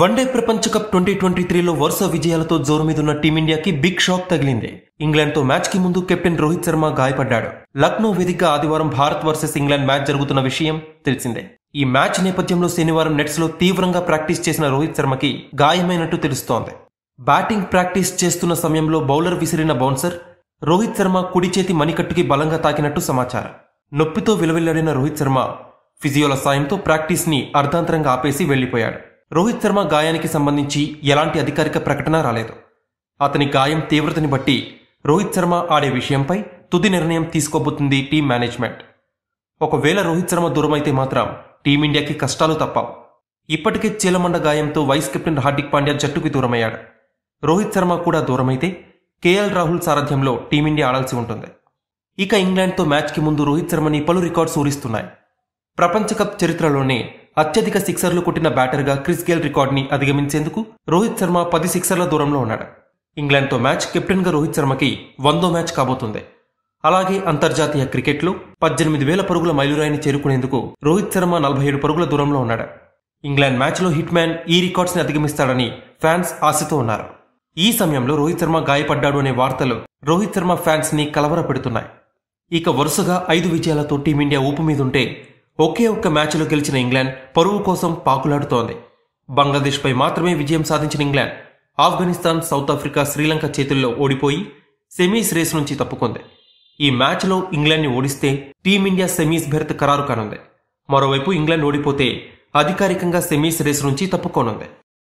one day ప్రపంచ cup twenty twenty త్రీలో వరుస విజయాలతో జోరు మీదున్న టీమిండియాకి బిగ్ షాక్ తగిలింది ఇంగ్లాండ్తో కి ముందు కెప్టెన్ రోహిత్ శర్మ గాయపడ్డాడు లక్నో వేదిక ఆదివారం భారత్ వర్సెస్ ఇంగ్లాండ్ మ్యాచ్ జరుగుతున్న విషయం తెలిసిందే ఈ మ్యాచ్ నేపథ్యంలో శనివారం నెట్స్లో తీవ్రంగా ప్రాక్టీస్ చేసిన రోహిత్ శర్మకి గాయమైనట్టు తెలుస్తోంది బ్యాటింగ్ ప్రాక్టీస్ చేస్తున్న సమయంలో బౌలర్ విసిరిన బౌన్సర్ రోహిత్ శర్మ కుడి చేతి మణికట్టుకి బలంగా తాకినట్టు సమాచారం నొప్పితో విలువెల్లాడిన రోహిత్ శర్మ ఫిజియోల సాయంతో ప్రాక్టీస్ ని అర్ధాంతరంగా ఆపేసి వెళ్లిపోయాడు రోహిత్ శర్మ గాయానికి సంబంధించి ఎలాంటి అధికారిక ప్రకటన రాలేదు అతని గాయం తీవ్రతని బట్టి రోహిత్ శర్మ ఆడే విషయంపై తుది నిర్ణయం తీసుకోబోతుంది టీం మేనేజ్మెంట్ ఒకవేళ రోహిత్ శర్మ దూరమైతే మాత్రం టీమిండియాకి కష్టాలు తప్పవు ఇప్పటికే చీలమండ గాయంతో వైస్ కెప్టెన్ హార్దిక్ పాండ్యా జట్టుకి దూరమయ్యాడు రోహిత్ శర్మ కూడా దూరమైతే కేఎల్ రాహుల్ సారథ్యంలో టీమిండియా ఆడాల్సి ఉంటుంది ఇక ఇంగ్లాండ్తో మ్యాచ్కి ముందు రోహిత్ శర్మని పలు రికార్డ్స్ ఊరిస్తున్నాయి ప్రపంచకప్ చరిత్రలోనే అత్యధిక సిక్సర్లు కొట్టిన బ్యాటర్గా క్రిస్ గేల్ రికార్డుని అధిగమించేందుకు రోహిత్ శర్మ పది సిక్సర్ల దూరంలో ఉన్నాడు ఇంగ్లాండ్తో మ్యాచ్ కెప్టెన్గా రోహిత్ శర్మకి వందో మ్యాచ్ కాబోతుంది అలాగే అంతర్జాతీయ క్రికెట్లో పద్దెనిమిది వేల పరుగుల మైలురాయిని చేరుకునేందుకు రోహిత్ శర్మ నలభై ఏడు పరుగుల దూరంలో ఉన్నాడు ఇంగ్లాండ్ మ్యాచ్లో హిట్ మ్యాన్ ఈ రికార్డ్స్ని అధిగమిస్తాడని ఫ్యాన్స్ ఆశతో ఉన్నారు ఈ సమయంలో రోహిత్ శర్మ గాయపడ్డాడు అనే వార్తలు రోహిత్ శర్మ ఫ్యాన్స్ని కలవరపెడుతున్నాయి ఇక వరుసగా ఐదు విజయాలతో టీమిండియా ఊపు మీదుంటే ఒకే ఒక్క మ్యాచ్లో గెలిచిన ఇంగ్లాండ్ పరువు కోసం పాకులాడుతోంది బంగ్లాదేశ్పై మాత్రమే విజయం సాధించిన England Afghanistan South Africa Sri Lanka చేతుల్లో ఓడిపోయి సెమీస్ రేస్ నుంచి తప్పుకుంది ఈ మ్యాచ్లో ఇంగ్లాండ్ని ఓడిస్తే టీమిండియా సెమీస్ బెర్త్ ఖరారు కానుంది మరోవైపు ఇంగ్లాండ్ ఓడిపోతే అధికారికంగా సెమీస్ రేస్ నుంచి తప్పుకోనుంది